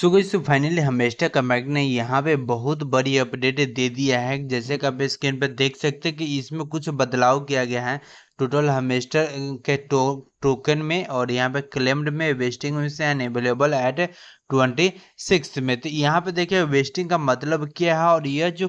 सो गई so finally हमेशा कमैक ने यहाँ पे बहुत बड़ी अपडेट दे दिया है जैसे कि आप स्क्रीन पर देख सकते हैं कि इसमें कुछ बदलाव किया गया है टोटल हमेस्टर के टो टोकन में और यहाँ पे क्लेम्ड में वेस्टिंग में से एट ट्वेंटी सिक्स में तो यहाँ पे देखिए वेस्टिंग का मतलब क्या है और यह जो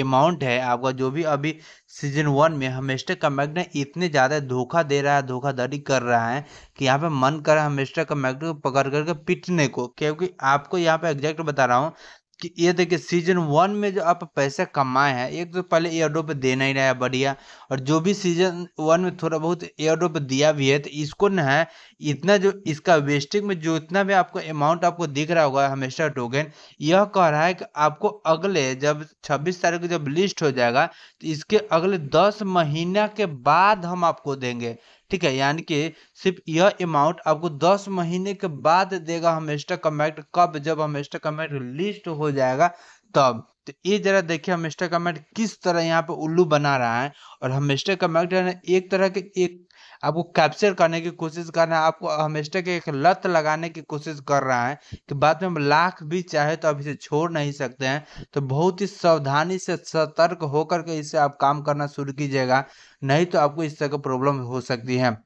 अमाउंट है आपका जो भी अभी सीजन वन में हमेस्टर कमेक्ट ने इतने ज़्यादा धोखा दे रहा है धोखाधड़ी कर रहा है कि यहाँ पे मन कर रहा है हमेस्टर कमेक्ट को पकड़ करके पिटने को क्योंकि आपको यहाँ पे एग्जैक्ट बता रहा हूँ कि ये देखिए सीजन वन में जो आप पैसे कमाए हैं एक तो पहले एयरडो पे देना ही रहा है बढ़िया और जो भी सीजन वन में थोड़ा बहुत एयरडो पे दिया भी है तो इसको न है इतना जो इसका वेस्टिंग में जो इतना भी आपको अमाउंट आपको दिख रहा होगा हमेशा टोकन यह कह रहा है कि आपको अगले जब छब्बीस तारीख को जब लिस्ट हो जाएगा तो इसके अगले दस महीना के बाद हम आपको देंगे ठीक है यानी कि सिर्फ यह अमाउंट आपको दस महीने के बाद देगा हम स्टॉक कमेंट कब जब हम स्टॉक कमेंट लिस्ट हो जाएगा तब तो ये जरा देखिए स्टॉक कमेंट किस तरह यहाँ पे उल्लू बना रहा है और हम हमेस्टर कमेंट एक तरह के एक आपको कैप्चर करने की कोशिश कर रहा है आपको हमेशा के एक लत लगाने की कोशिश कर रहा है कि बाद में लाख भी चाहे तो आप इसे छोड़ नहीं सकते हैं तो बहुत ही सावधानी से सतर्क होकर के इसे आप काम करना शुरू कीजिएगा नहीं तो आपको इस तरह की प्रॉब्लम हो सकती है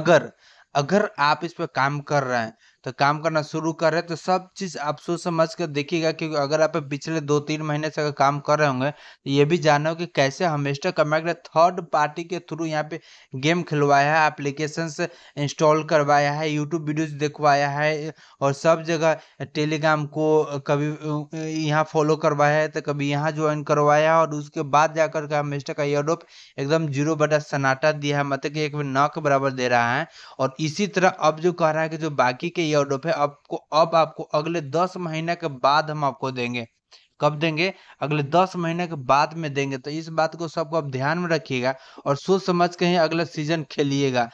अगर अगर आप इस पर काम कर रहे हैं तो काम करना शुरू कर रहे हैं तो सब चीज़ आप सोच समझ कर देखिएगा क्योंकि अगर आप पिछले दो तीन महीने से अगर काम कर रहे होंगे तो ये भी जानो कि कैसे हमेशा कमेक्ट थर्ड पार्टी के थ्रू यहाँ पे गेम खिलवाया है एप्लीकेशन इंस्टॉल करवाया है यूट्यूब वीडियोज देखवाया है और सब जगह टेलीग्राम को कभी यहाँ फॉलो करवाया है तो कभी यहाँ ज्वाइन करवाया है और उसके बाद जाकर के हमेशा का यूरोप एकदम जीरो बटा सन्नाटा दिया है मतलब कि एक नाक बराबर दे रहा है और इसी तरह अब जो कह रहा है कि जो बाकी के ऑर्डर पे है आपको अब आपको अगले दस महीने के बाद हम आपको देंगे कब देंगे अगले दस महीने के बाद में देंगे तो इस बात को सबको आप ध्यान में रखिएगा और सोच समझ के ही अगला सीजन खेलिएगा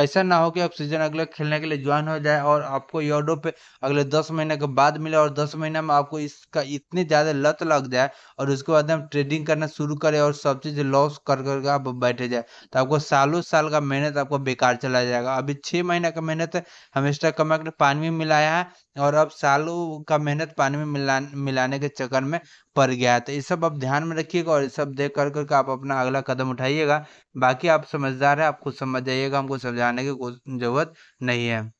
ऐसा ना हो कि आप सीजन अगले खेलने के लिए ज्वाइन हो जाए और आपको यूडो पे अगले दस महीने के बाद मिले और दस महीने में आपको इसका इतनी ज़्यादा लत लग जाए और उसके बाद हम ट्रेडिंग करना शुरू करें और सब चीज़ लॉस कर करके आप बैठे जाए तो आपको सालों साल का मेहनत आपको बेकार चला जाएगा अभी छह महीने का मेहनत हमेशा कमा ने पानी में मिलाया है और अब सालों का मेहनत पानी में मिला मिलाने के चक्कर चक्कर में पड़ गया तो ये सब आप ध्यान में रखिएगा और ये सब देख कर करके आप अपना अगला कदम उठाइएगा बाकी आप समझदार है आप खुद समझ जाइएगा हमको समझाने की जरूरत नहीं है